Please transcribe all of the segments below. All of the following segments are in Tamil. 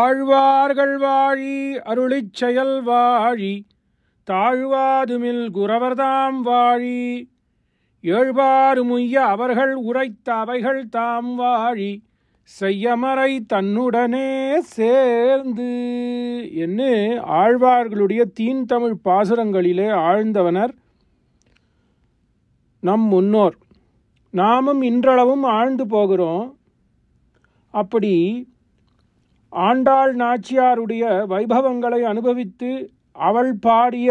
ஆழ்வார்கள் வாழி அருளிச் செயல் வாழி தாழ்வாதுமில் குரவர்தாம் வாழி ஏழ்வாறு முய்ய அவர்கள் உரைத்த அவைகள் தாம் வாழி செய்யமறை தன்னுடனே சேர்ந்து என்று ஆழ்வார்களுடைய தீன் தமிழ் பாசுரங்களிலே ஆழ்ந்தவனர் நம் முன்னோர் நாமும் இன்றளவும் ஆழ்ந்து போகிறோம் அப்படி ஆண்டாள் நாச்சியாருடைய வைபவங்களை அனுபவித்து அவள் பாடிய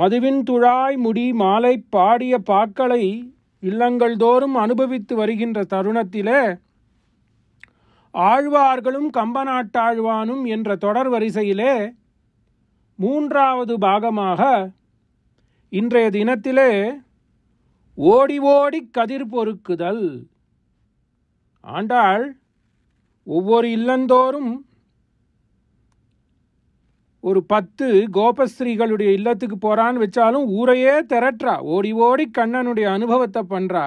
மதுவின் துழாய் முடி மாலை பாடிய பாக்களை இல்லங்கள் தோறும் அனுபவித்து வருகின்ற தருணத்திலே ஆழ்வார்களும் கம்பநாட்டாழ்வானும் என்ற தொடர் வரிசையிலே மூன்றாவது பாகமாக இன்றைய தினத்திலே ஓடி ஓடி கதிர் பொறுக்குதல் ஆண்டாள் ஒவ்வொரு இல்லந்தோறும் ஒரு பத்து கோபஸ்ரீகளுடைய இல்லத்துக்கு போகிறான்னு வச்சாலும் ஊரையே திரட்டுறா ஓடி ஓடி கண்ணனுடைய அனுபவத்தை பண்ணுறா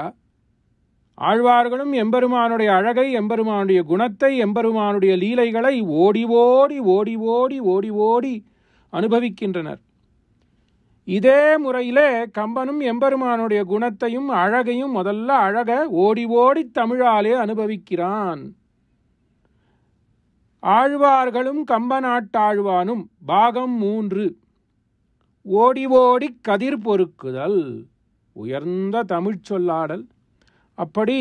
ஆழ்வார்களும் எம்பெருமானுடைய அழகை எம்பெருமானுடைய குணத்தை எம்பெருமானுடைய லீலைகளை ஓடி ஓடி ஓடி ஓடி ஓடி ஓடி அனுபவிக்கின்றனர் இதே முறையிலே கம்பனும் எம்பெருமானுடைய குணத்தையும் அழகையும் முதல்ல அழக ஓடி ஓடி தமிழாலே அனுபவிக்கிறான் ஆழ்வார்களும் கம்பநாட்டாழ்வானும் பாகம் மூன்று ஓடி ஓடி கதிர் பொறுக்குதல் உயர்ந்த தமிழ் சொல்லாடல் அப்படி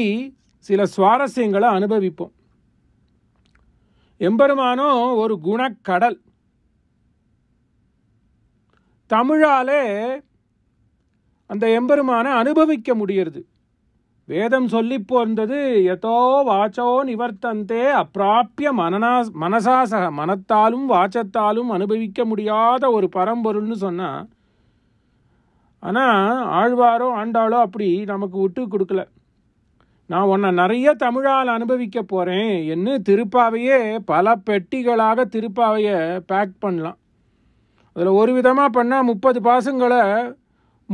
சில சுவாரஸ்யங்களை அனுபவிப்போம் எம்பெருமானோ ஒரு குணக்கடல் தமிழாலே அந்த எம்பெருமானை அனுபவிக்க முடியறது வேதம் சொல்லி போந்தது எதோ வாச்சோ நிவர்த்தந்தே அப்பிராப்பிய மனநா மனசாசக மனத்தாலும் வாச்சத்தாலும் அனுபவிக்க முடியாத ஒரு பரம்பொருள்னு சொன்னால் ஆனால் ஆழ்வாரோ ஆண்டாளோ அப்படி நமக்கு விட்டு கொடுக்கல நான் உன்னை நிறைய தமிழால் அனுபவிக்க போகிறேன் என்ன திருப்பாவையே பல பெட்டிகளாக திருப்பாவையை பேக் பண்ணலாம் அதில் ஒரு விதமாக பண்ணால் முப்பது பாசங்களை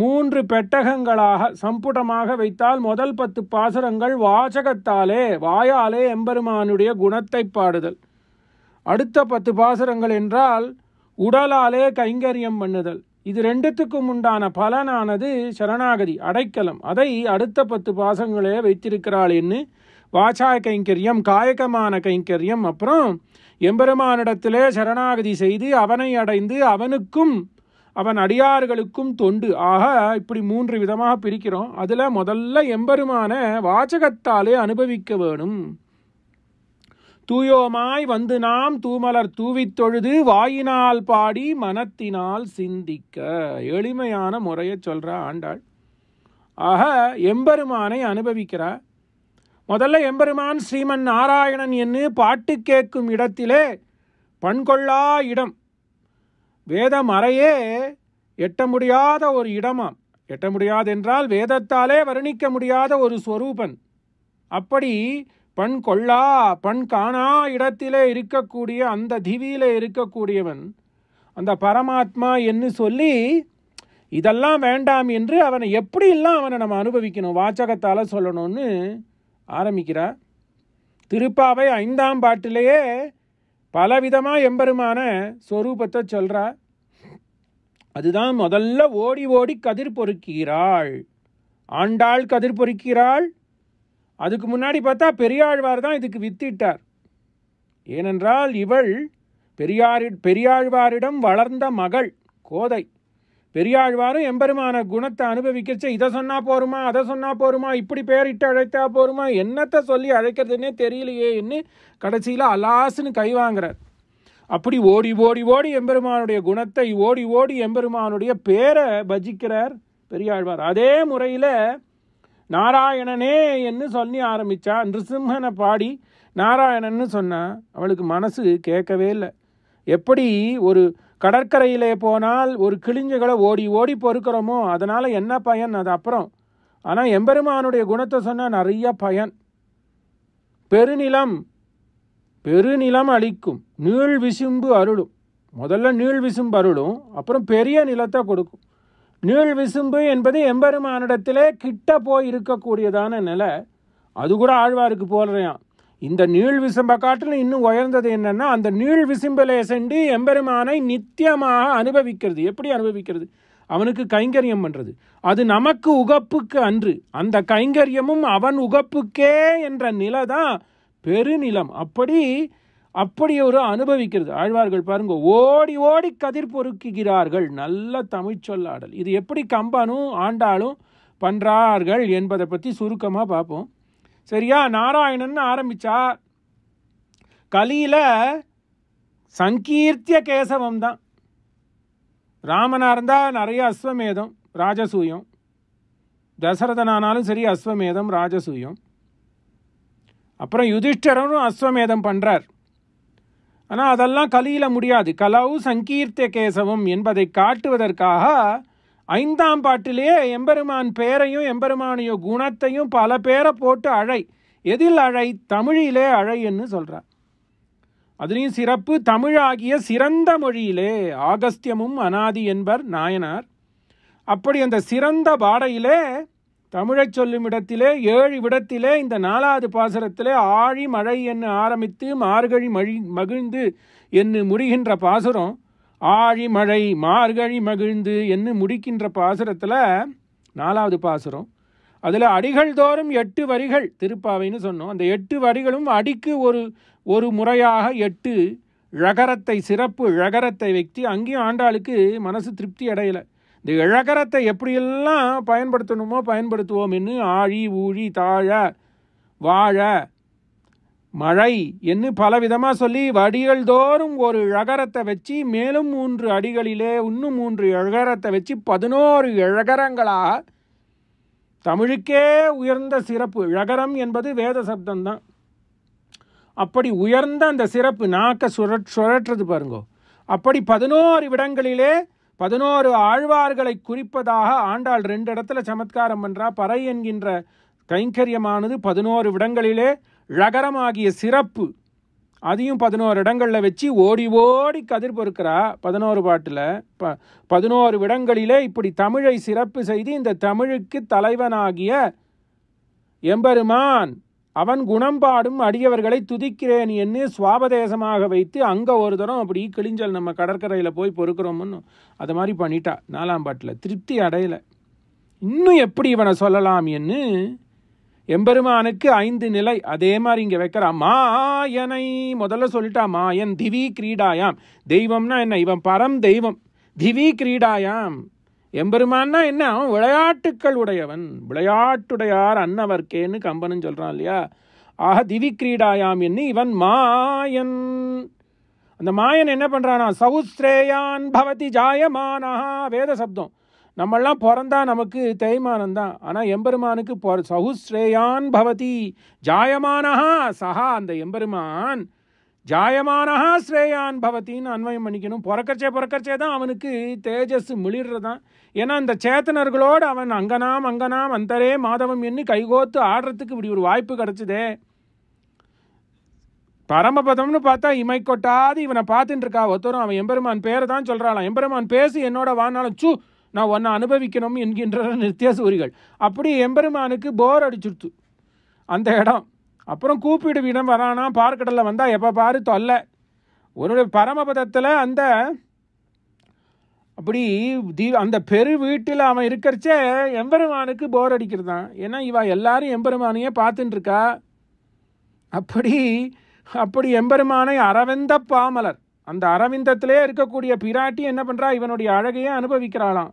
மூன்று பெட்டகங்களாக சம்புடமாக வைத்தால் முதல் பத்து பாசுரங்கள் வாசகத்தாலே வாயாலே எம்பெருமானுடைய குணத்தை பாடுதல் அடுத்த பத்து பாசுரங்கள் என்றால் உடலாலே கைங்கரியம் பண்ணுதல் இது ரெண்டுத்துக்கும் உண்டான பலனானது சரணாகதி அடைக்கலம் அதை அடுத்த பத்து பாசங்களே வைத்திருக்கிறாள் என்று வாசாய கைங்கரியம் காயகமான கைங்கரியம் அப்புறம் எம்பெருமானிடத்திலே சரணாகதி செய்து அவனை அடைந்து அவனுக்கும் அவன் அடியார்களுக்கும் தொண்டு ஆக இப்படி மூன்று விதமாக பிரிக்கிறோம் அதில் முதல்ல எம்பெருமான வாச்சகத்தாலே அனுபவிக்க வேணும் தூயோமாய் வந்து நாம் தூமலர் தூவித்தொழுது தொழுது வாயினால் பாடி மனத்தினால் சிந்திக்க எளிமையான முறையை சொல்கிறா ஆண்டாள் ஆக எம்பெருமானை அனுபவிக்கிறா முதல்ல எம்பெருமான் ஸ்ரீமன் நாராயணன் என்று பாட்டு கேட்கும் இடத்திலே பண்கொள்ளா இடம் வேதம் அறையே எட்ட முடியாத ஒரு இடமாம் எட்ட முடியாதென்றால் வேதத்தாலே வர்ணிக்க முடியாத ஒரு ஸ்வரூபன் அப்படி பண் கொள்ளா பண் காணா இடத்திலே இருக்கக்கூடிய அந்த திவியில இருக்கக்கூடியவன் அந்த பரமாத்மா என்று சொல்லி இதெல்லாம் வேண்டாம் என்று அவனை எப்படியெல்லாம் அவனை நம்ம அனுபவிக்கணும் வாச்சகத்தால் சொல்லணும்னு ஆரம்பிக்கிறார் திருப்பாவை ஐந்தாம் பாட்டிலேயே பலவிதமாக எம்பெருமான ஸ்வரூபத்தை சொல்கிறா அதுதான் முதல்ல ஓடி ஓடி கதிர் பொறுக்கிறாள் ஆண்டாள் கதிர் பொறுக்கிறாள் அதுக்கு முன்னாடி பார்த்தா பெரியாழ்வார் தான் இதுக்கு வித்திட்டார் ஏனென்றால் இவள் பெரியாரி பெரியாழ்வாரிடம் வளர்ந்த மகள் கோதை பெரியாழ்வாரும் எம்பெருமான குணத்தை அனுபவிக்கிறச்சு இதை சொன்னா போருமா அதை சொன்னா போருமா இப்படி பேரிட்டு அழைத்தா போருமா என்னத்தை சொல்லி அழைக்கிறதுனே தெரியலையேன்னு கடைசியில் அலாசுன்னு கை வாங்குறார் அப்படி ஓடி ஓடி ஓடி எம்பெருமானுடைய குணத்தை ஓடி ஓடி எம்பெருமானுடைய பேரை பஜிக்கிறார் பெரியாழ்வார் அதே முறையில் நாராயணனே என்று சொல்லி ஆரம்பித்தா நிருசிம்மனை பாடி நாராயணன்னு சொன்னால் அவளுக்கு மனசு கேட்கவே இல்லை எப்படி ஒரு கடற்கரையிலே போனால் ஒரு கிழிஞ்சுகளை ஓடி ஓடி பொறுக்கிறோமோ அதனால் என்ன பயன் அது அப்புறம் ஆனால் எம்பெருமானுடைய குணத்தை சொன்னால் நிறைய பயன் பெருநிலம் பெருநிலம் அளிக்கும் நீள் விசும்பு அருளும் முதல்ல நீள் விசும்பு அருளும் அப்புறம் பெரிய நிலத்தை கொடுக்கும் நீள் விசும்பு என்பது எம்பெருமானிடத்திலே கிட்ட போய் இருக்கக்கூடியதான நிலை அது கூட ஆழ்வாருக்கு போடுறேன் இந்த நீள் விசும்ப காட்டிலும் இன்னும் உயர்ந்தது என்னன்னா அந்த நீள் விசும்பிலே சென்று எம்பெருமானை நித்தியமாக அனுபவிக்கிறது எப்படி அனுபவிக்கிறது அவனுக்கு கைங்கரியம் பண்ணுறது அது நமக்கு உகப்புக்கு அன்று அந்த கைங்கரியமும் அவன் உகப்புக்கே என்ற நிலை தான் பெருநிலம் அப்படி அப்படி ஒரு அனுபவிக்கிறது ஆழ்வார்கள் பாருங்க ஓடி ஓடி கதிர் பொறுக்குகிறார்கள் நல்ல தமிழ் சொல்லாடல் இது எப்படி கம்பனும் ஆண்டாலும் பண்ணுறார்கள் என்பதை பற்றி சுருக்கமாக பார்ப்போம் சரியா நாராயணன் ஆரம்பித்தா கலியில் சங்கீர்த்திய கேசவம் தான் ராமனாக இருந்தால் நிறைய அஸ்வமேதம் ராஜசூயம் தசரதனானாலும் சரி அஸ்வமேதம் ராஜசூயம் அப்புறம் யுதிஷ்டரனும் அஸ்வமேதம் பண்ணுறார் ஆனால் அதெல்லாம் கலியில் முடியாது கலவு சங்கீர்த்திய கேசவம் என்பதை காட்டுவதற்காக ஐந்தாம் பாட்டிலேயே எம்பெருமான் பெயரையும் எம்பெருமானுடைய குணத்தையும் பல பேரை போட்டு அழை எதில் அழை தமிழிலே அழை என்று சொல்கிறார் அதுலேயும் சிறப்பு தமிழாகிய சிறந்த மொழியிலே ஆகஸ்தியமும் அனாதி என்பர் நாயனார் அப்படி அந்த சிறந்த பாடையிலே தமிழை சொல்லும் இடத்திலே ஏழு விடத்திலே இந்த நாலாவது பாசுரத்திலே ஆழி மழை என்று ஆரம்பித்து மார்கழி மழி மகிழ்ந்து என்று முடிகின்ற பாசுரம் ஆழிமழை மார்கழி மகிழ்ந்து என்று முடிக்கின்ற பாசுரத்தில் நாலாவது பாசுரம் அதில் அடிகள் தோறும் எட்டு வரிகள் திருப்பாவைன்னு சொன்னோம் அந்த எட்டு வரிகளும் அடிக்கு ஒரு ஒரு முறையாக எட்டு இழகரத்தை சிறப்பு இழகரத்தை வைத்து அங்கேயும் ஆண்டாளுக்கு மனசு திருப்தி அடையலை இந்த இழகரத்தை எப்படியெல்லாம் பயன்படுத்தணுமோ பயன்படுத்துவோம் என்று ஆழி ஊழி தாழ வாழ மழை என்று பலவிதமாக சொல்லி வடிகள் தோறும் ஒரு இழகரத்தை வச்சு மேலும் மூன்று அடிகளிலே இன்னும் மூன்று இழகரத்தை வச்சு பதினோரு இழகரங்களாக தமிழுக்கே உயர்ந்த சிறப்பு இழகரம் என்பது வேத சப்தம்தான் அப்படி உயர்ந்த அந்த சிறப்பு நாக்க சுழற் சுழற்றது பாருங்கோ அப்படி பதினோரு விடங்களிலே பதினோரு ஆழ்வார்களை குறிப்பதாக ஆண்டாள் ரெண்டு இடத்துல சமத்காரம் பண்ணுறா பறை என்கின்ற கைங்கரியமானது பதினோரு விடங்களிலே ழகரமாகிய சிறப்பு அதையும் பதினோரு இடங்களில் வச்சு ஓடி ஓடி கதிர் பொறுக்கிறா பதினோரு பாட்டில் ப பதினோரு இடங்களிலே இப்படி தமிழை சிறப்பு செய்து இந்த தமிழுக்கு தலைவனாகிய எம்பெருமான் அவன் குணம் பாடும் அடியவர்களை துதிக்கிறேன் என்று சுவாபதேசமாக வைத்து அங்கே ஒரு தரம் அப்படி கிழிஞ்சல் நம்ம கடற்கரையில் போய் பொறுக்கிறோம்னு அது மாதிரி பண்ணிட்டா நாலாம் பாட்டில் திருப்தி அடையலை இன்னும் எப்படி இவனை சொல்லலாம் என்று எம்பெருமானுக்கு ஐந்து நிலை அதே மாதிரி இங்கே வைக்கிறான் மாயனை முதல்ல சொல்லிட்டா மாயன் திவி கிரீடாயாம் தெய்வம்னா என்ன இவன் பரம் தெய்வம் திவி கிரீடாயாம் எம்பெருமான்னா என்ன அவன் விளையாட்டுக்கள் உடையவன் விளையாட்டுடையார் அன்னவர்க்கேன்னு கம்பனும் சொல்கிறான் இல்லையா ஆக திவி கிரீடாயாம் என்ன இவன் மாயன் அந்த மாயன் என்ன பண்றானா சௌஸ்ரேயான் பவதி ஜாயமானஹா வேத சப்தம் நம்மெல்லாம் பிறந்தா நமக்கு தேய்மானம் தான் ஆனால் எம்பெருமானுக்கு பொ சகுஸ்ரேயான் பவதி ஜாயமானஹா சஹா அந்த எம்பெருமான் ஜாயமானஹா ஸ்ரேயான் பவத்தின்னு அன்வயம் பண்ணிக்கணும் பிறக்கச்சே பிறக்கச்சே தான் அவனுக்கு தேஜஸ் மிளிர்றதான் ஏன்னா இந்த சேத்தனர்களோடு அவன் அங்கனாம் அங்கனாம் அந்தரே மாதவம் என்று கைகோத்து ஆடுறதுக்கு இப்படி ஒரு வாய்ப்பு கிடச்சிதே பரமபதம்னு பார்த்தா இமை கொட்டாது இவனை பார்த்துட்டு இருக்கா ஒருத்தரும் அவன் எம்பெருமான் பேரை தான் சொல்கிறாளான் எம்பெருமான் பேசி என்னோட வானாலும் சூ நான் ஒன்றை அனுபவிக்கணும் என்கின்ற சூரிகள் அப்படி எம்பெருமானுக்கு போர் அடிச்சுடுத்து அந்த இடம் அப்புறம் கூப்பிடுவிடம் வரானா பார்க்கடலில் வந்தால் எப்போ பாரு தொல்லை உன்னுடைய பரமபதத்தில் அந்த அப்படி தீ அந்த பெரு வீட்டில் அவன் இருக்கிறச்சே எம்பெருமானுக்கு போர் அடிக்கிறது தான் ஏன்னா இவா எல்லாரும் எம்பெருமானையே பார்த்துட்டுருக்கா அப்படி அப்படி எம்பெருமானை அரவிந்த பாமலர் அந்த அரவிந்தத்திலே இருக்கக்கூடிய பிராட்டி என்ன பண்ணுறா இவனுடைய அழகையே அனுபவிக்கிறாளாம்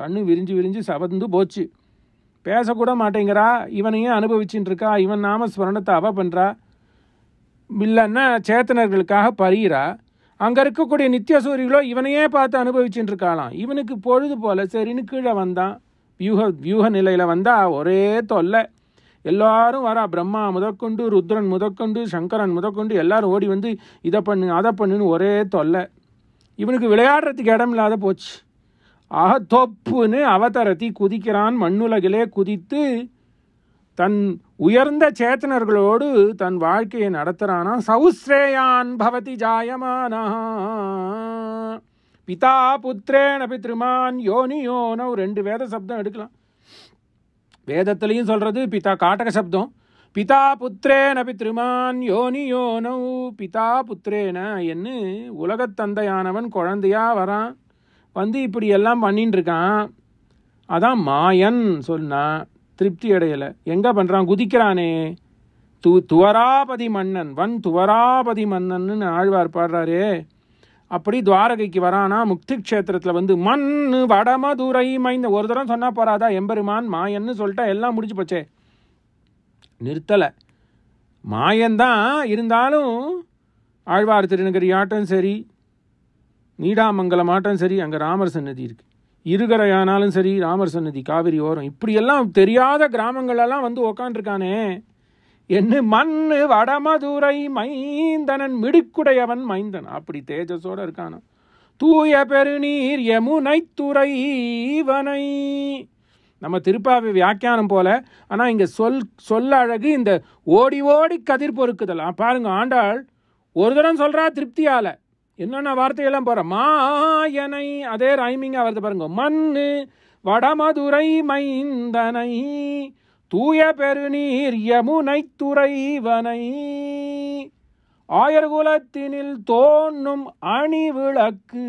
கண்ணு விரிஞ்சு விரிஞ்சு சவந்து போச்சு பேசக்கூட மாட்டேங்கிறா இவனையும் அனுபவிச்சுட்டு இருக்கா இவன் ஸ்மரணத்தை அவ பண்ணுறா இல்லைன்னா சேத்தனர்களுக்காக பறிகிறா அங்கே இருக்கக்கூடிய நித்திய சூரியர்களோ இவனையே பார்த்து அனுபவிச்சுட்டு இருக்காளாம் இவனுக்கு பொழுது போல சரின்னு கீழே வந்தான் வியூக வியூக நிலையில் வந்தால் ஒரே தொல்லை எல்லாரும் வரா பிரம்மா முதற்கொண்டு ருத்ரன் முதற்கொண்டு சங்கரன் முதற்கொண்டு எல்லாரும் ஓடி வந்து இதை பண்ணு அதை பண்ணுன்னு ஒரே தொல்லை இவனுக்கு விளையாடுறதுக்கு இடம் இல்லாத போச்சு ஆக தொப்புன்னு அவதரத்தி குதிக்கிறான் மண்ணுலகிலே குதித்து தன் உயர்ந்த சேத்தனர்களோடு தன் வாழ்க்கையை நடத்துகிறானா சௌஸ்ரேயான் பவதி ஜாயமானா பிதா புத்திரேன பித்ருமான் யோனியோனோ ரெண்டு வேத சப்தம் எடுக்கலாம் வேதத்திலையும் சொல்கிறது பிதா காட்டக சப்தம் பிதா புத்திரேன பித்ருமான் யோனியோனோ பிதா புத்திரேன என்று உலகத்தந்தையானவன் குழந்தையாக வரான் வந்து இப்படி எல்லாம் பண்ணின்னு இருக்கான் அதான் மாயன் சொன்னான் திருப்தி அடையலை எங்கே பண்ணுறான் குதிக்கிறானே து துவராபதி மன்னன் வன் துவராபதி மன்னன்னு ஆழ்வார் பாடுறாரே அப்படி துவாரகைக்கு வரானா முக்தி கஷேத்திரத்தில் வந்து மண் வடமதுரை மைந்த ஒரு தரம் சொன்னால் போகிறாதா எம்பெருமான் மாயன்னு சொல்லிட்டா எல்லாம் முடிச்சு போச்சே நிறுத்தலை மாயன்தான் இருந்தாலும் ஆழ்வார் ஆட்டம் சரி நீடாமங்கலமாட்டம் சரி அங்கே ராமர் சன்னதி இருக்குது இருகரையானாலும் சரி ராமர் சன்னதி காவிரி ஓரம் இப்படியெல்லாம் தெரியாத கிராமங்களெல்லாம் வந்து உக்காண்டிருக்கானே என்ன மண் வடமதுரை மைந்தனன் மிடுக்குடையவன் மைந்தன் அப்படி தேஜஸோடு இருக்கானோ தூய பெருநீர் யமுனை துறைவனை நம்ம திருப்பாவை வியாக்கியானம் போல ஆனால் இங்கே சொல் சொல்ல அழகு இந்த ஓடி ஓடி கதிர் பொறுக்குதல் பாருங்க ஆண்டாள் ஒரு தரம் சொல்கிறா திருப்தியால என்னென்ன வார்த்தையெல்லாம் போகிற மாயனை அதே ரைமிங்காக வருது பாருங்க மண்ணு வடமதுரை மைந்தனை தூய பெருநீர் யமுனை துறைவனை ஆயர்குலத்தினில் தோன்றும் அணி விளக்கு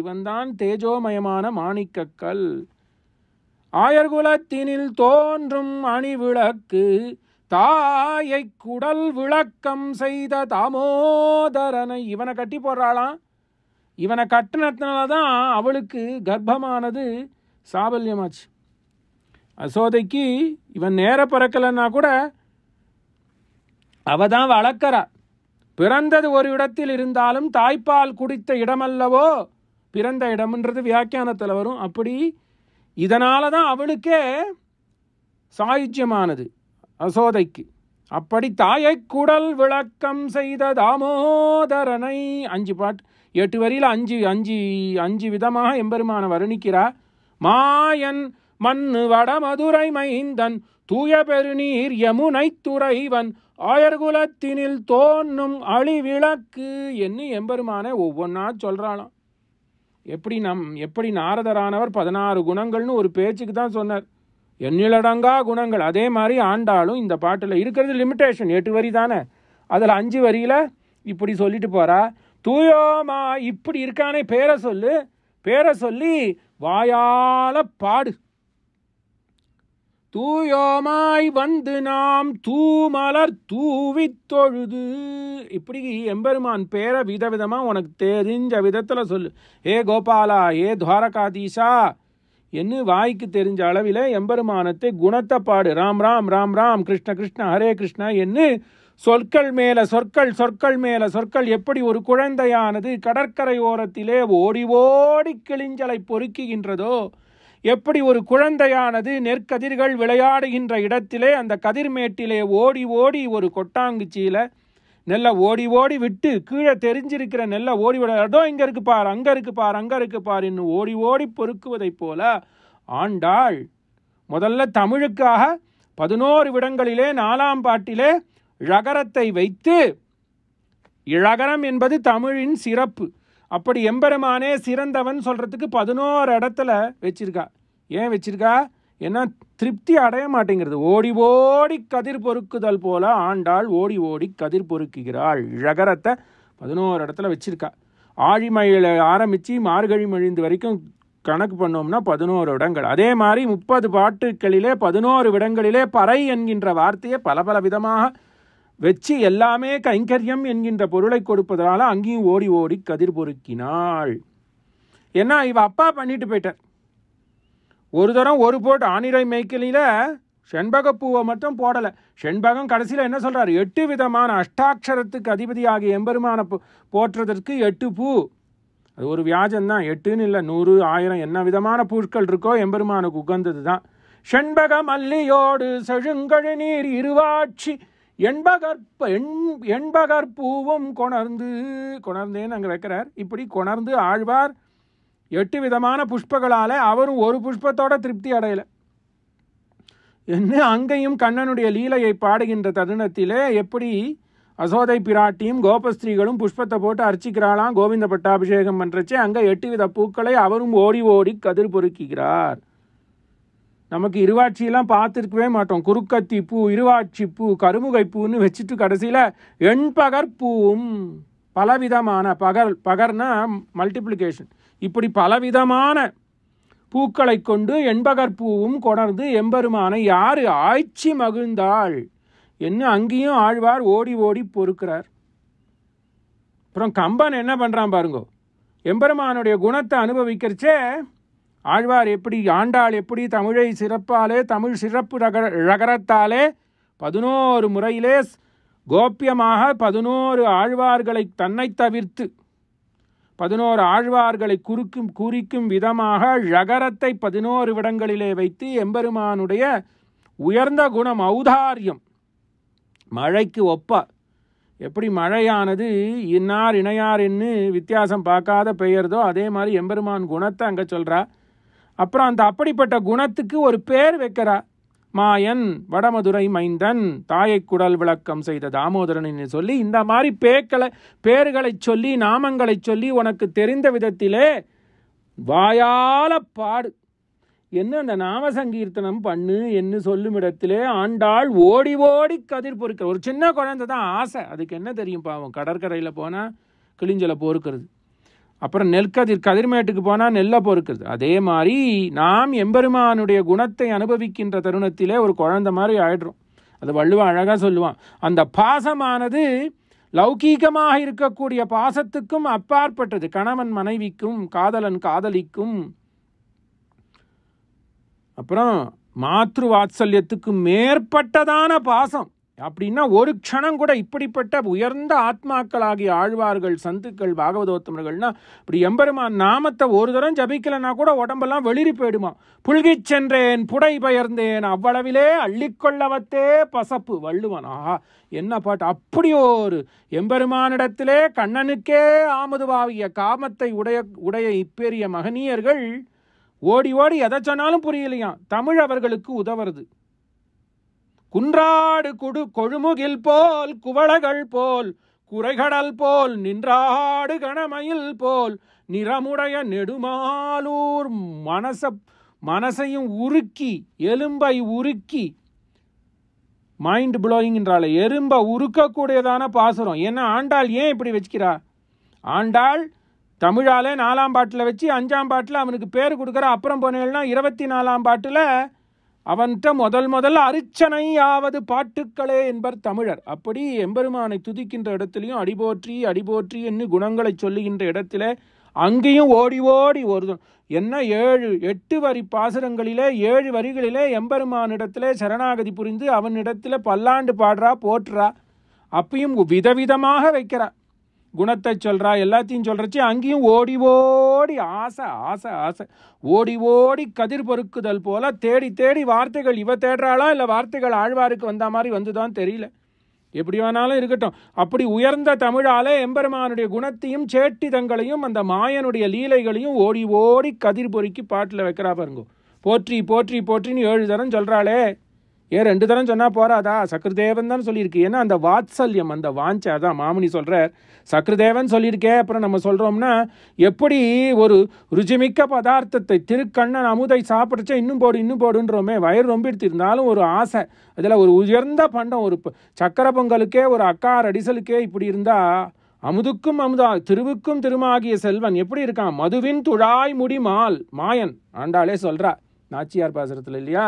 இவன்தான் தேஜோமயமான மாணிக்கக்கல் ஆயர்குலத்தினில் தோன்றும் அணி விளக்கு தாயை குடல் விளக்கம் செய்த தாமோதரனை இவனை கட்டி போடுறாளாம் இவனை கட்டினதுனால தான் அவளுக்கு கர்ப்பமானது சாபல்யமாச்சு அசோதைக்கு இவன் நேர பிறக்கலைன்னா கூட அவ தான் வளர்க்கிறா பிறந்தது ஒரு இடத்தில் இருந்தாலும் தாய்ப்பால் குடித்த இடமல்லவோ பிறந்த இடம்ன்றது வியாக்கியானத்தில் வரும் அப்படி இதனால தான் அவளுக்கே சாயுஜ்யமானது அசோதைக்கு அப்படி தாயை குடல் விளக்கம் செய்த தாமோதரனை அஞ்சு பாட்டு எட்டு வரியில் அஞ்சு அஞ்சு அஞ்சு விதமாக எம்பெருமான வருணிக்கிறார் மாயன் மண்ணு வடமதுரை மைந்தன் தூய பெருநீர் யமுனை துறைவன் ஆயர்குலத்தினில் தோன்றும் அழிவிளக்கு என்று எம்பெருமானை ஒவ்வொன்றா சொல்கிறாளாம் எப்படி நம் எப்படி நாரதரானவர் பதினாறு குணங்கள்னு ஒரு பேச்சுக்கு தான் சொன்னார் எண்ணிலடங்கா குணங்கள் அதே மாதிரி ஆண்டாலும் இந்த பாட்டில் இருக்கிறது லிமிட்டேஷன் எட்டு வரி தானே அதில் அஞ்சு வரியில் இப்படி சொல்லிட்டு போகிறா தூயோமா இப்படி இருக்கானே பேரை சொல்லு பேரை சொல்லி வாயால பாடு தூயோமாய் வந்து நாம் தூமலர் தூவி தொழுது இப்படி எம்பெருமான் பேரை விதவிதமாக உனக்கு தெரிஞ்ச விதத்தில் சொல்லு ஏ கோபாலா ஏ துவாரகாதீஷா என்ன வாய்க்கு தெரிஞ்ச அளவில் எம்பெருமானத்தை குணத்தை பாடு ராம் ராம் ராம் ராம் கிருஷ்ண கிருஷ்ண ஹரே கிருஷ்ணா என்று சொற்கள் மேல சொற்கள் சொற்கள் மேல சொற்கள் எப்படி ஒரு குழந்தையானது கடற்கரை ஓரத்திலே ஓடி ஓடி கிழிஞ்சலை பொறுக்குகின்றதோ எப்படி ஒரு குழந்தையானது நெற்கதிர்கள் விளையாடுகின்ற இடத்திலே அந்த கதிர்மேட்டிலே ஓடி ஓடி ஒரு கொட்டாங்குச்சியில் நெல்லை ஓடி ஓடி விட்டு கீழே தெரிஞ்சிருக்கிற நெல்லை ஓடி ஓட அதோ இங்கே இருக்கு பார் அங்கே இருக்கு பார் அங்கே இருக்கு பார் இன்னும் ஓடி ஓடி பொறுக்குவதைப் போல ஆண்டாள் முதல்ல தமிழுக்காக பதினோரு விடங்களிலே நாலாம் பாட்டிலே ழகரத்தை வைத்து இழகரம் என்பது தமிழின் சிறப்பு அப்படி எம்பெருமானே சிறந்தவன் சொல்கிறதுக்கு பதினோரு இடத்துல வச்சிருக்கா ஏன் வச்சிருக்கா ஏன்னா திருப்தி அடைய மாட்டேங்கிறது ஓடி ஓடி கதிர் பொறுக்குதல் போல ஆண்டாள் ஓடி ஓடி கதிர் பொறுக்குகிறாள் ழகரத்தை பதினோரு இடத்துல வச்சிருக்கா ஆழிமழையில் ஆரம்பித்து மார்கழி மழிந்து வரைக்கும் கணக்கு பண்ணோம்னா பதினோரு இடங்கள் அதே மாதிரி முப்பது பாட்டுக்களிலே பதினோரு இடங்களிலே பறை என்கின்ற வார்த்தையை பல பல விதமாக வச்சு எல்லாமே கைங்கரியம் என்கின்ற பொருளை கொடுப்பதனால அங்கேயும் ஓடி ஓடி கதிர் பொறுக்கினாள் ஏன்னா இவ அப்பா பண்ணிட்டு போயிட்டார் ஒரு தரம் ஒரு போட்டு ஆனிரை செண்பக பூவை மட்டும் போடலை செண்பகம் கடைசியில் என்ன சொல்கிறார் எட்டு விதமான அஷ்டாட்சரத்துக்கு அதிபதியாகிய எம்பெருமானை போற்றுறதற்கு எட்டு பூ அது ஒரு வியாஜம்தான் எட்டுன்னு இல்லை நூறு ஆயிரம் என்ன விதமான பூக்கள் இருக்கோ எம்பெருமானுக்கு உகந்தது தான் செண்பக மல்லியோடு செழுங்கழு நீர் இருவாட்சி எண்பகற்ப எண் எண்பகற்பூவும் கொணர்ந்து கொணர்ந்தேன்னு அங்கே வைக்கிறார் இப்படி கொணர்ந்து ஆழ்வார் எட்டு விதமான புஷ்பங்களால் அவரும் ஒரு புஷ்பத்தோட திருப்தி அடையலை என்ன அங்கேயும் கண்ணனுடைய லீலையை பாடுகின்ற தருணத்திலே எப்படி அசோதை பிராட்டியும் கோபஸ்திரீகளும் புஷ்பத்தை போட்டு அர்ச்சிக்கிறாளாம் கோவிந்த பட்டாபிஷேகம் பண்ணுறச்சே அங்கே எட்டு வித பூக்களை அவரும் ஓடி ஓடி கதிர் பொறுக்கிறார் நமக்கு இருவாட்சியெல்லாம் பார்த்துருக்கவே மாட்டோம் குறுக்கத்தி பூ இருவாட்சி பூ கருமுகை பூன்னு வச்சுட்டு கடைசியில் எண்பகற்பூவும் பலவிதமான பகர் பகர்னா மல்டிப்ளிகேஷன் இப்படி பலவிதமான பூக்களை கொண்டு எண்பகற்பூவும் கொணர்ந்து எம்பெருமானை யார் ஆய்ச்சி மகிழ்ந்தாள் என்ன அங்கேயும் ஆழ்வார் ஓடி ஓடி பொறுக்கிறார் அப்புறம் கம்பன் என்ன பண்ணுறான் பாருங்கோ எம்பெருமானுடைய குணத்தை அனுபவிக்கிறச்சே ஆழ்வார் எப்படி ஆண்டாள் எப்படி தமிழை சிறப்பாலே தமிழ் சிறப்பு ரக ரகரத்தாலே பதினோரு முறையிலே கோப்பியமாக பதினோரு ஆழ்வார்களை தன்னை தவிர்த்து பதினோரு ஆழ்வார்களை குறுக்கும் குறிக்கும் விதமாக ழகரத்தை பதினோரு விடங்களிலே வைத்து எம்பெருமானுடைய உயர்ந்த குணம் ஔதாரியம் மழைக்கு ஒப்ப எப்படி மழையானது இன்னார் இணையார் என்று வித்தியாசம் பார்க்காத பெயர்தோ அதே மாதிரி எம்பெருமான் குணத்தை அங்கே சொல்கிறா அப்புறம் அந்த அப்படிப்பட்ட குணத்துக்கு ஒரு பேர் வைக்கிறா மாயன் வடமதுரை மைந்தன் தாயை குடல் விளக்கம் செய்த தாமோதரன் சொல்லி இந்த மாதிரி பேக்களை பேர்களை சொல்லி நாமங்களை சொல்லி உனக்கு தெரிந்த விதத்திலே வாயால பாடு என்ன அந்த நாம சங்கீர்த்தனம் பண்ணு என்று சொல்லும் இடத்திலே ஆண்டாள் ஓடி ஓடி கதிர் பொறுக்கிற ஒரு சின்ன குழந்தை தான் ஆசை அதுக்கு என்ன தெரியும் பாவம் கடற்கரையில் போனால் கிளிஞ்சலை பொறுக்கிறது அப்புறம் நெல்கதிர் கதிர்மேட்டுக்கு போனால் நெல்லை பொறுக்குது அதே மாதிரி நாம் எம்பெருமானுடைய குணத்தை அனுபவிக்கின்ற தருணத்திலே ஒரு குழந்த மாதிரி ஆயிடுறோம் அது வள்ளுவா அழகாக சொல்லுவான் அந்த பாசமானது லௌகீகமாக இருக்கக்கூடிய பாசத்துக்கும் அப்பாற்பட்டது கணவன் மனைவிக்கும் காதலன் காதலிக்கும் அப்புறம் மாத்ரு வாத்சல்யத்துக்கு மேற்பட்டதான பாசம் அப்படின்னா ஒரு க்ஷணம் கூட இப்படிப்பட்ட உயர்ந்த ஆத்மாக்களாகிய ஆழ்வார்கள் சந்துக்கள் பாகவதோத்தமர்கள்னா இப்படி எம்பெருமான் நாமத்தை ஒரு தரம் ஜபிக்கலைன்னா கூட உடம்பெல்லாம் வெளிரி போயிடுமா புல்கிச் சென்றேன் புடை பயர்ந்தேன் அவ்வளவிலே அள்ளிக்கொள்ளவத்தே பசப்பு வள்ளுவன் ஆஹா என்ன பாட்டு அப்படி ஒரு எம்பெருமானிடத்திலே கண்ணனுக்கே ஆமதுவாகிய காமத்தை உடைய உடைய இப்பேரிய மகனியர்கள் ஓடி ஓடி எதை சொன்னாலும் புரியலையாம் தமிழ் அவர்களுக்கு உதவுறது குன்றாடு குடு கொழுமுகில் போல் குவளகள் போல் குறைகடல் போல் நின்றாடு கணமயில் போல் நிறமுடைய நெடுமாலூர் மனச மனசையும் உருக்கி எலும்பை உருக்கி மைண்ட் என்றால் எறும்பை உருக்கக்கூடியதான பாசுரம் ஏன்னா ஆண்டாள் ஏன் இப்படி வச்சுக்கிறா ஆண்டாள் தமிழாலே நாலாம் பாட்டில் வச்சு அஞ்சாம் பாட்டில் அவனுக்கு பேர் கொடுக்குற அப்புறம் போனேன்னா இருபத்தி நாலாம் பாட்டில் அவன்கிட்ட முதல் முதல் அரிச்சனையாவது பாட்டுக்களே என்பர் தமிழர் அப்படி எம்பெருமானை துதிக்கின்ற இடத்துலையும் அடிபோற்றி அடிபோற்றி என்று குணங்களை சொல்லுகின்ற இடத்துல அங்கேயும் ஓடி ஓடி ஒரு என்ன ஏழு எட்டு வரி பாசுரங்களிலே ஏழு வரிகளிலே எம்பெருமானிடத்திலே சரணாகதி புரிந்து அவனிடத்தில் பல்லாண்டு பாடுறா போற்றுறா அப்பையும் விதவிதமாக வைக்கிறா குணத்தை சொல்கிறா எல்லாத்தையும் சொல்கிறச்சி அங்கேயும் ஓடி ஓடி ஆசை ஆசை ஆசை ஓடி ஓடி கதிர் பொறுக்குதல் போல் தேடி தேடி வார்த்தைகள் இவ தேடுறாளா இல்லை வார்த்தைகள் ஆழ்வாருக்கு வந்த மாதிரி வந்துதான் தெரியல எப்படி வேணாலும் இருக்கட்டும் அப்படி உயர்ந்த தமிழாலே எம்பெருமானுடைய குணத்தையும் சேட்டிதங்களையும் அந்த மாயனுடைய லீலைகளையும் ஓடி ஓடி கதிர் பொறுக்கி பாட்டில் வைக்கிறா பாருங்க போற்றி போற்றி போற்றின்னு ஏழு தரம் சொல்கிறாளே ஏன் ரெண்டு தரம் சொன்னால் போகிறாதா சக்கரதேவன் தான் சொல்லியிருக்கு ஏன்னா அந்த வாத்சல்யம் அந்த வாஞ்ச அதான் மாமுனி சொல்கிறார் சக்கரதேவன் சொல்லியிருக்கே அப்புறம் நம்ம சொல்கிறோம்னா எப்படி ஒரு ருச்சிமிக்க பதார்த்தத்தை திருக்கண்ணன் அமுதை சாப்பிட்றச்சா இன்னும் போடு இன்னும் போடுன்றோமே வயிறு ரொம்ப எடுத்திருந்தாலும் ஒரு ஆசை அதில் ஒரு உயர்ந்த பண்டம் ஒரு சக்கர பொங்கலுக்கே ஒரு அக்கார் அடிசலுக்கே இப்படி இருந்தால் அமுதுக்கும் அமுதா திருவுக்கும் திருமாகிய செல்வன் எப்படி இருக்கான் மதுவின் துழாய் முடி மால் மாயன் ஆண்டாளே சொல்கிறா நாச்சியார் பாசுரத்தில் இல்லையா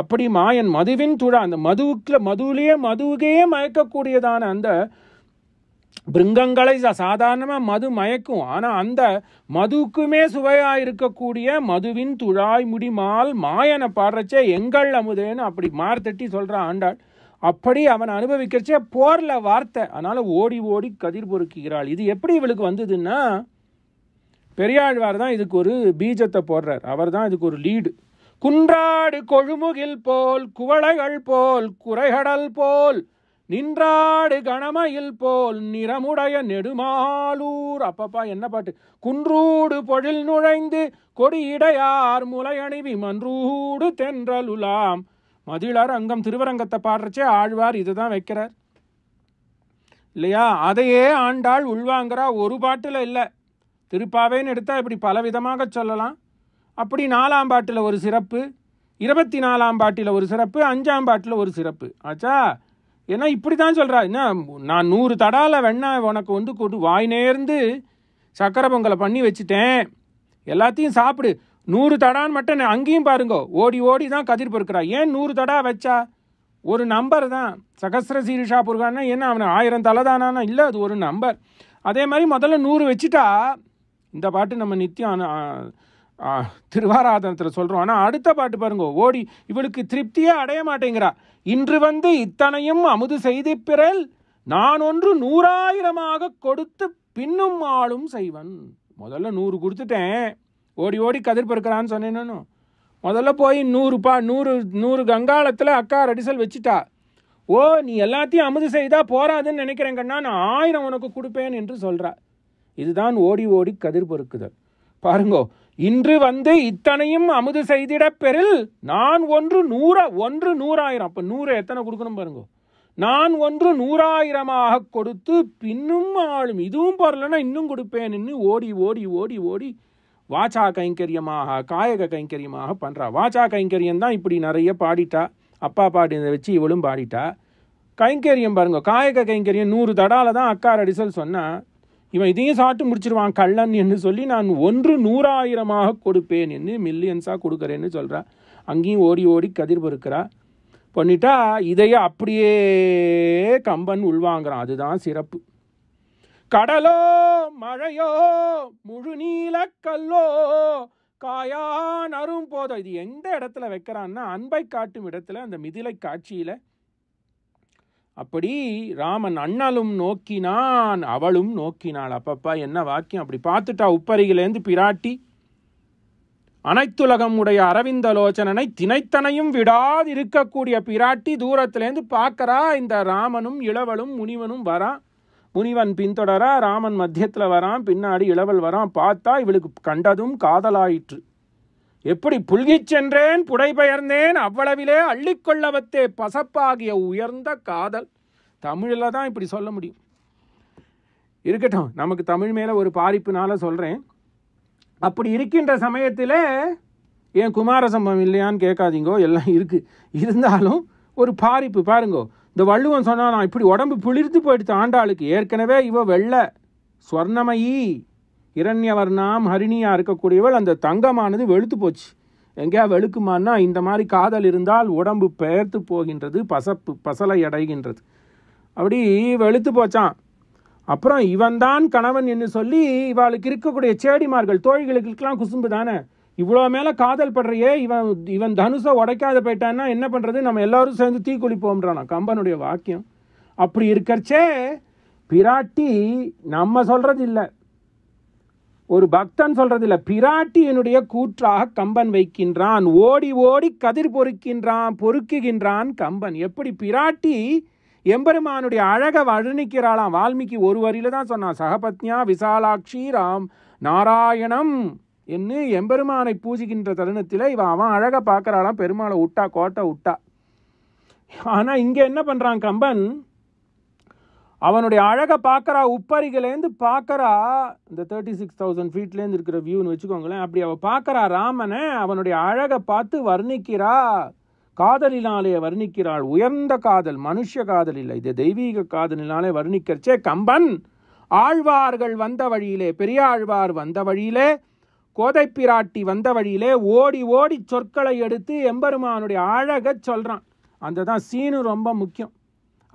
அப்படி மாயன் மதுவின் துழா அந்த மதுவுக்குள்ள மதுவிலேயே மதுவுக்கே மயக்கக்கூடியதான அந்த பிருங்கங்களை சாதாரணமாக மது மயக்கும் ஆனால் அந்த மதுக்குமே சுவையாக இருக்கக்கூடிய மதுவின் துழாய் முடிமால் மாயனை பாடுறச்சே எங்கள் அமுதேன்னு அப்படி மார்த்தட்டி சொல்கிறான் ஆண்டாள் அப்படி அவன் அனுபவிக்கிறச்சே போரில் வார்த்தை அதனால் ஓடி ஓடி கதிர் பொறுக்குகிறாள் இது எப்படி இவளுக்கு வந்ததுன்னா பெரியாழ்வார் தான் இதுக்கு ஒரு பீஜத்தை போடுறார் அவர் தான் இதுக்கு ஒரு லீடு குன்றாடு கொழுமுகில் போல் குவளைகள் போல் குறைகடல் போல் நின்றாடு கணமையில் போல் நிறமுடைய நெடுமாலூர் அப்பப்பா என்ன பாட்டு குன்றூடு பொழில் நுழைந்து கொடியிடையார் முலையணிவி மன்றூடு தென்றலுலாம் மதிலார் அங்கம் திருவரங்கத்தை பாடுறச்சே ஆழ்வார் இதுதான் வைக்கிறார் இல்லையா அதையே ஆண்டாள் உள்வாங்கிறா ஒரு பாட்டில் இல்லை திருப்பாவேன்னு எடுத்தால் இப்படி பலவிதமாக சொல்லலாம் அப்படி நாலாம் பாட்டில் ஒரு சிறப்பு இருபத்தி நாலாம் பாட்டில் ஒரு சிறப்பு அஞ்சாம் பாட்டில் ஒரு சிறப்பு ஆச்சா ஏன்னா இப்படி தான் சொல்கிறா என்ன நான் நூறு தடால வெண்ணா உனக்கு வந்து கொடு வாய் நேர்ந்து சக்கரை பொங்கலை பண்ணி வச்சுட்டேன் எல்லாத்தையும் சாப்பிடு நூறு தடான்னு மட்டும் அங்கேயும் பாருங்கோ ஓடி ஓடி தான் கதிர் பொறுக்கிறா ஏன் நூறு தடா வச்சா ஒரு நம்பர் தான் சகசிர சீரிஷா புருகான்னா என்ன அவனை ஆயிரம் தலை இல்லை அது ஒரு நம்பர் அதே மாதிரி முதல்ல நூறு வச்சுட்டா இந்த பாட்டு நம்ம நித்தியம் திருவாராதனத்தில் சொல்கிறோம் ஆனால் அடுத்த பாட்டு பாருங்க ஓடி இவளுக்கு திருப்தியே அடைய மாட்டேங்கிறா இன்று வந்து இத்தனையும் அமுது செய்தி பிறல் நான் ஒன்று நூறாயிரமாக கொடுத்து பின்னும் ஆளும் செய்வன் முதல்ல நூறு கொடுத்துட்டேன் ஓடி ஓடி கதிர் பிறக்கிறான்னு சொன்னேன்னு முதல்ல போய் நூறு பா நூறு நூறு கங்காளத்தில் அக்கா ரெடிசல் வச்சுட்டா ஓ நீ எல்லாத்தையும் அமுது செய்தா போராதுன்னு நினைக்கிறேன் கண்ணா நான் ஆயிரம் உனக்கு கொடுப்பேன் என்று சொல்கிறா இதுதான் ஓடி ஓடி கதிர் பொறுக்குதல் பாருங்கோ இன்று வந்து இத்தனையும் அமுது செய்திட பெறில் நான் ஒன்று நூற ஒன்று நூறாயிரம் அப்போ நூறு எத்தனை கொடுக்கணும் பாருங்க நான் ஒன்று நூறாயிரமாக கொடுத்து பின்னும் ஆளும் இதுவும் பரலன்னா இன்னும் கொடுப்பேன்னு ஓடி ஓடி ஓடி ஓடி வாச்சா கைங்கரியமாக காயக கைங்கரியமாக பண்ணுறா வாச்சா கைங்கரியம் தான் இப்படி நிறைய பாடிட்டா அப்பா பாடினதை வச்சு இவளும் பாடிட்டா கைங்கரியம் பாருங்க காயக கைங்கரியம் நூறு தடால தான் அக்கா அடிசல் சொன்னால் இவன் இதையும் சாப்பிட்டு முடிச்சிருவான் கள்ளன் என்று சொல்லி நான் ஒன்று நூறாயிரமாக கொடுப்பேன் என்று மில்லியன்ஸாக கொடுக்குறேன்னு சொல்கிறா அங்கேயும் ஓடி ஓடி கதிர் பொறுக்கிறா பண்ணிட்டா இதையே அப்படியே கம்பன் உள்வாங்கிறான் அதுதான் சிறப்பு கடலோ மழையோ முழு நீலக்கல்லோ காயான் அரும் போதோ இது எந்த இடத்துல வைக்கிறான்னா அன்பை காட்டும் இடத்துல அந்த மிதிலை காட்சியில் அப்படி ராமன் அண்ணலும் நோக்கினான் அவளும் நோக்கினாள் அப்பப்பா என்ன வாக்கியம் அப்படி பார்த்துட்டா உப்பரிகிலேருந்து பிராட்டி அனைத்துலகம் உடைய அரவிந்த லோச்சனனை தினைத்தனையும் விடாது இருக்கக்கூடிய பிராட்டி தூரத்திலேருந்து பார்க்கறா இந்த ராமனும் இளவலும் முனிவனும் வரான் முனிவன் பின்தொடரா ராமன் மத்தியத்தில் வரான் பின்னாடி இளவல் வரான் பார்த்தா இவளுக்கு கண்டதும் காதலாயிற்று எப்படி புல்கிச் சென்றேன் புடைபெயர்ந்தேன் அவ்வளவிலே அள்ளிக்கொள்ளவத்தே பசப்பாகிய உயர்ந்த காதல் தமிழில் தான் இப்படி சொல்ல முடியும் இருக்கட்டும் நமக்கு தமிழ் மேலே ஒரு பாரிப்புனால சொல்கிறேன் அப்படி இருக்கின்ற சமயத்தில் ஏன் குமாரசம்பம் இல்லையான்னு கேட்காதீங்கோ எல்லாம் இருக்குது இருந்தாலும் ஒரு பாரிப்பு பாருங்கோ இந்த வள்ளுவன் சொன்னால் நான் இப்படி உடம்பு புளிர்த்து போயிடுத்து ஆண்டாளுக்கு ஏற்கனவே இவ வெள்ளை ஸ்வர்ணமயி இரண்யவர்ணாம் ஹரிணியாக இருக்கக்கூடியவள் அந்த தங்கமானது வெளுத்து போச்சு எங்கேயா வெளுக்குமானா இந்த மாதிரி காதல் இருந்தால் உடம்பு பெயர்த்து போகின்றது பசப்பு பசலை அடைகின்றது அப்படி வெளுத்து போச்சான் அப்புறம் இவன்தான் கணவன் என்று சொல்லி இவளுக்கு இருக்கக்கூடிய சேடிமார்கள் தோழிகளுக்கெல்லாம் குசும்பு தானே இவ்வளோ மேலே காதல் படுறையே இவன் இவன் தனுசை உடைக்காத போயிட்டான்னா என்ன பண்ணுறது நம்ம எல்லாரும் சேர்ந்து தீ குளிப்போம்ன்றான் கம்பனுடைய வாக்கியம் அப்படி இருக்கிறச்சே பிராட்டி நம்ம சொல்கிறது இல்லை ஒரு பக்தன் சொல்றது இல்லை பிராட்டியனுடைய கூற்றாக கம்பன் வைக்கின்றான் ஓடி ஓடி கதிர் பொறுக்கின்றான் பொறுக்குகின்றான் கம்பன் எப்படி பிராட்டி எம்பெருமானுடைய அழகை வர்ணிக்கிறாளாம் வால்மீகி ஒரு வரியில தான் சொன்னான் சகபத்னியா விசாலாட்சி ராம் நாராயணம் என்று எம்பெருமானை பூஜிக்கின்ற தருணத்தில் இவன் அவன் அழக பார்க்குறாளாம் பெருமாளை விட்டா கோட்டை விட்டா ஆனால் இங்கே என்ன பண்ணுறான் கம்பன் அவனுடைய அழகை பார்க்குறா உப்பரிகளேந்து பார்க்குறா இந்த தேர்ட்டி சிக்ஸ் தௌசண்ட் ஃபீட்லேருந்து இருக்கிற வியூன்னு வச்சுக்கோங்களேன் அப்படி அவள் பார்க்குறா ராமனை அவனுடைய அழகை பார்த்து வர்ணிக்கிறா காதலினாலே வர்ணிக்கிறாள் உயர்ந்த காதல் மனுஷ காதல் இல்லை இது தெய்வீக காதலினாலே வர்ணிக்கிறச்சே கம்பன் ஆழ்வார்கள் வந்த வழியிலே பெரியாழ்வார் வந்த வழியிலே கோதை பிராட்டி வந்த வழியிலே ஓடி ஓடி சொற்களை எடுத்து எம்பெருமானுடைய அழகை சொல்கிறான் அந்த தான் சீனு ரொம்ப முக்கியம்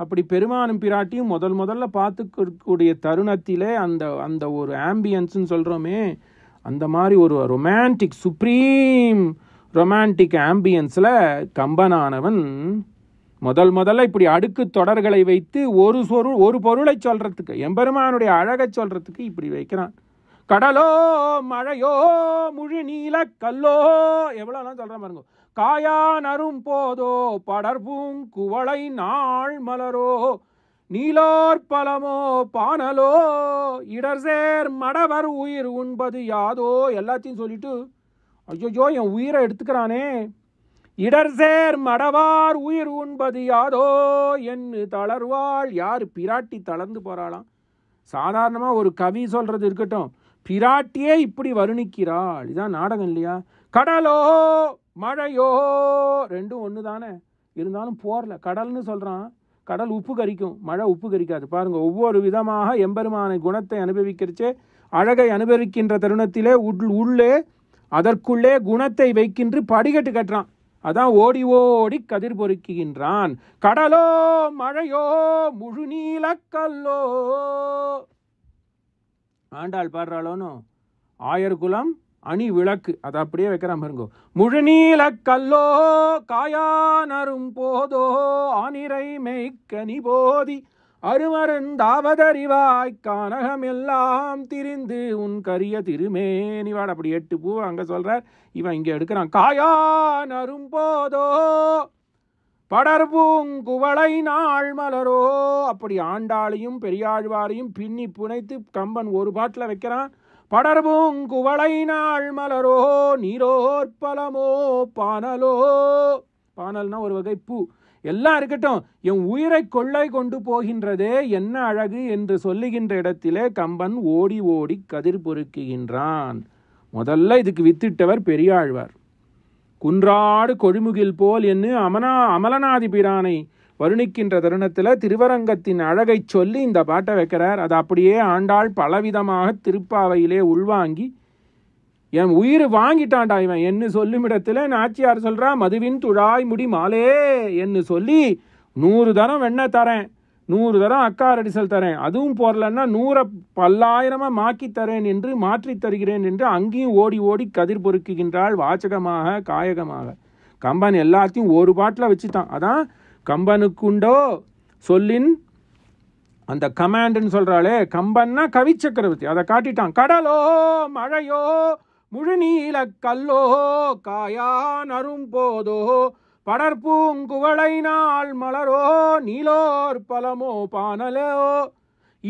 அப்படி பெருமானும் பிராட்டியும் முதல் முதல்ல பார்த்துக்கூடிய தருணத்திலே அந்த அந்த ஒரு ஆம்பியன்ஸ்னு சொல்கிறோமே அந்த மாதிரி ஒரு ரொமான்டிக் சுப்ரீம் ரொமான்டிக் ஆம்பியன்ஸில் கம்பனானவன் முதல் முதல்ல இப்படி அடுக்கு தொடர்களை வைத்து ஒரு சொரு ஒரு பொருளை சொல்கிறதுக்கு எம்பெருமானுடைய அழகை சொல்கிறதுக்கு இப்படி வைக்கிறான் கடலோ மழையோ முழு நீல கல்லோ எவ்வளோலாம் சொல்கிறேன் பாருங்க காயா நரும் போதோ படர்பூங் குவளை நாள் மலரோ நீலார் பலமோ பானலோ இடர்சேர் மடவர் உயிர் உண்பது யாதோ எல்லாத்தையும் சொல்லிட்டு ஐயோயோ என் உயிரை எடுத்துக்கிறானே இடர்சேர் மடவார் உயிர் உண்பது யாதோ என்று தளர்வாள் யார் பிராட்டி தளர்ந்து போகிறாளாம் சாதாரணமாக ஒரு கவி சொல்கிறது இருக்கட்டும் பிராட்டியே இப்படி வருணிக்கிறாள் இதுதான் நாடகம் இல்லையா கடலோ மழையோ ரெண்டும் ஒன்று தானே இருந்தாலும் போரில் கடல்னு சொல்கிறான் கடல் உப்பு கரிக்கும் மழை உப்பு கறிக்காது பாருங்கள் ஒவ்வொரு விதமாக எம்பெருமான குணத்தை அனுபவிக்கிறச்சே அழகை அனுபவிக்கின்ற தருணத்திலே உள் உள்ளே அதற்குள்ளே குணத்தை வைக்கின்று படிகட்டு கட்டுறான் அதான் ஓடி ஓடி கதிர் பொறுக்குகின்றான் கடலோ மழையோ முழு நீலக்கல்லோ ஆண்டாள் பாடுறாளோனோ ஆயர் குலம் அணி விளக்கு அதை அப்படியே மாதிரி பாருங்கோ முழுநீல கல்லோ காயானரும் போதோ ஆனிரை மெய்க்கனி போதி அருமருந்தாவதறிவாய் கனகம் எல்லாம் திரிந்து உன் கரிய திருமேனிவான் அப்படி எட்டு பூ அங்கே சொல்கிறார் இவன் இங்கே எடுக்கிறான் நரும் போதோ படர்பூங் குவளை நாள் மலரோ அப்படி ஆண்டாளையும் பெரியாழ்வாரையும் பின்னி புனைத்து கம்பன் ஒரு பாட்டில் வைக்கிறான் குவளை நாள் மலரோ நீரோர் பலமோ பானலோ பானல்னா ஒரு வகை பூ எல்லாம் இருக்கட்டும் என் உயிரை கொள்ளை கொண்டு போகின்றதே என்ன அழகு என்று சொல்லுகின்ற இடத்திலே கம்பன் ஓடி ஓடி கதிர் பொறுக்குகின்றான் முதல்ல இதுக்கு வித்திட்டவர் பெரியாழ்வார் குன்றாடு கொழிமுகில் போல் என்று அமனா அமலனாதிபிரானை வருணிக்கின்ற தருணத்தில் திருவரங்கத்தின் அழகை சொல்லி இந்த பாட்டை வைக்கிறார் அது அப்படியே ஆண்டாள் பலவிதமாக திருப்பாவையிலே உள்வாங்கி என் உயிர் வாங்கிட்டான்டா இவன் என்ன சொல்லும் இடத்துல நாச்சியார் சொல்கிறா மதுவின் துழாய் முடி மாலே என்று சொல்லி நூறு தரம் வெண்ண தரேன் நூறு தரம் அக்கா அடிசல் தரேன் அதுவும் போரலன்னா நூறை பல்லாயிரமாக மாக்கி தரேன் என்று மாற்றி தருகிறேன் என்று அங்கேயும் ஓடி ஓடி கதிர் பொறுக்குகின்றாள் வாச்சகமாக காயகமாக கம்பன் எல்லாத்தையும் ஒரு பாட்டில் வச்சுட்டான் அதான் கம்பனுக்குண்டோ சொல்லின் அந்த கமாண்டுன்னு சொல்கிறாளே கம்பன்னா கவிச்சக்கரவர்த்தி அதை காட்டிட்டான் கடலோ மழையோ முழுநீல கல்லோ காயா நரும் போதோ படற்பூங்குவளை நாள் மலரோ நீலோர் பலமோ பானலோ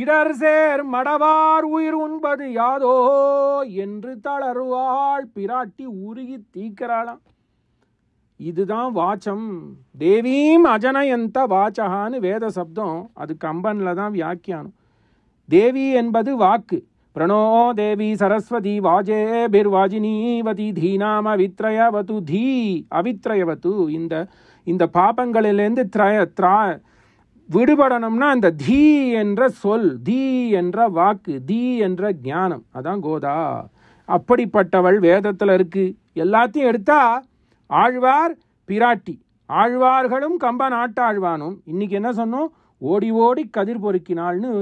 இடர் சேர் மடவார் உயிர் உண்பது யாதோ என்று தளருவாள் பிராட்டி உருகி தீக்கிறாளாம் இதுதான் வாச்சம் தேவீம் அஜனயந்த வாச்சகான்னு வேத சப்தம் அது கம்பனில் தான் வியாக்கியானம் தேவி என்பது வாக்கு பிரணோ தேவி சரஸ்வதி வாஜே பிர்வாஜினீவதி தீனாம வித்ரயவது தீ அவித்ரயவது இந்த இந்த பாப்பங்களிலேருந்து த்ரய த்ரா விடுபடணும்னா அந்த தீ என்ற சொல் தீ என்ற வாக்கு தீ என்ற ஞானம் அதான் கோதா அப்படிப்பட்டவள் வேதத்தில் இருக்குது எல்லாத்தையும் எடுத்தால் ஆழ்வார் பிராட்டி ஆழ்வார்களும் கம்பன் ஆட்டாழ்வானும் இன்றைக்கி என்ன சொன்னோம் ஓடி ஓடி கதிர் பொறுக்கினாள்னு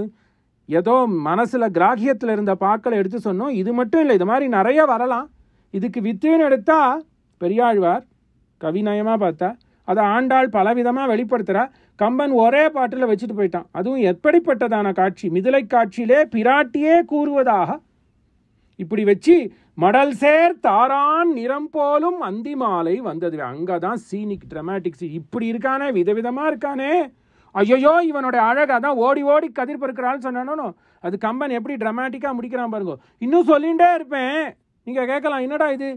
ஏதோ மனசில் கிராகியத்தில் இருந்த பாக்களை எடுத்து சொன்னோம் இது மட்டும் இல்லை இது மாதிரி நிறைய வரலாம் இதுக்கு வித்துன்னு எடுத்தால் பெரியாழ்வார் கவிநயமாக பார்த்தா அதை ஆண்டாள் பலவிதமாக வெளிப்படுத்துகிறா கம்பன் ஒரே பாட்டில் வச்சுட்டு போயிட்டான் அதுவும் எப்படிப்பட்டதான காட்சி மிதிலை காட்சியிலே பிராட்டியே கூறுவதாக இப்படி வச்சு மடல் சேர் தாரான் நிறம் போலும் அந்தி மாலை வந்தது அங்கே தான் சீனிக் ட்ரமாட்டிக்ஸ் இப்படி இருக்கானே விதவிதமாக இருக்கானே ஐயோ இவனோட அழகாக தான் ஓடி ஓடி கதிர் பொறுக்கிறான்னு சொன்னானோ அது கம்பன் எப்படி ட்ரமாட்டிக்காக முடிக்கிறான் பாருங்க இன்னும் சொல்லிகிட்டே இருப்பேன் நீங்கள் கேட்கலாம் என்னடா இது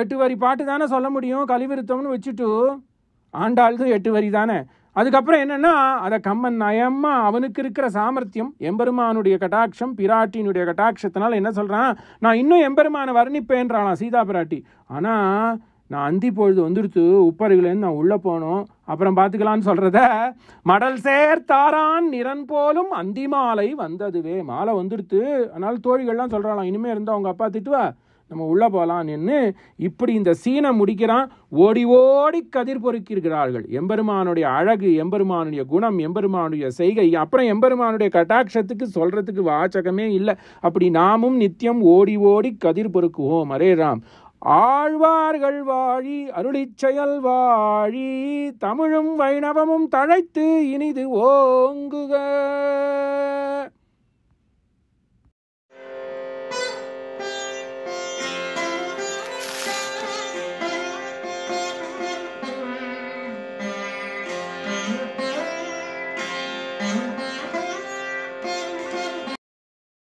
எட்டு வரி பாட்டு தானே சொல்ல முடியும் கழிவிருத்தம்னு வச்சுட்டு ஆண்டாள்தும் எட்டு வரி தானே அதுக்கப்புறம் என்னென்னா அதை கம்மன் நயமா அவனுக்கு இருக்கிற சாமர்த்தியம் எம்பெருமானுடைய கட்டாட்சம் பிராட்டியினுடைய கட்டாட்சத்தினால என்ன சொல்கிறான் நான் இன்னும் எம்பெருமானை வர்ணிப்பேன்றான் சீதா பிராட்டி ஆனால் நான் அந்தி பொழுது வந்துடுத்து உப்பருகுலேருந்து நான் உள்ளே போனோம் அப்புறம் பார்த்துக்கலான்னு சொல்கிறத மடல் சேர் தாரான் நிறன் போலும் அந்தி மாலை வந்ததுவே மாலை வந்துடுத்து அதனால் தோழிகள்லாம் சொல்கிறாளாம் இனிமேல் இருந்தால் அவங்க அப்பா திட்டுவா நம்ம உள்ளே போகலாம் நின்று இப்படி இந்த சீனை முடிக்கிறான் ஓடி ஓடி கதிர் பொறுக்கிறார்கள் எம்பெருமானுடைய அழகு எம்பெருமானுடைய குணம் எம்பெருமானுடைய செய்கை அப்புறம் எம்பெருமானுடைய கட்டாட்சத்துக்கு சொல்கிறதுக்கு வாச்சகமே இல்லை அப்படி நாமும் நித்தியம் ஓடி ஓடி கதிர் பொறுக்குவோம் அரே ராம் ஆழ்வார்கள் வாழி அருளிச்செயல் வாழி தமிழும் வைணவமும் தழைத்து இனிது ஓங்குக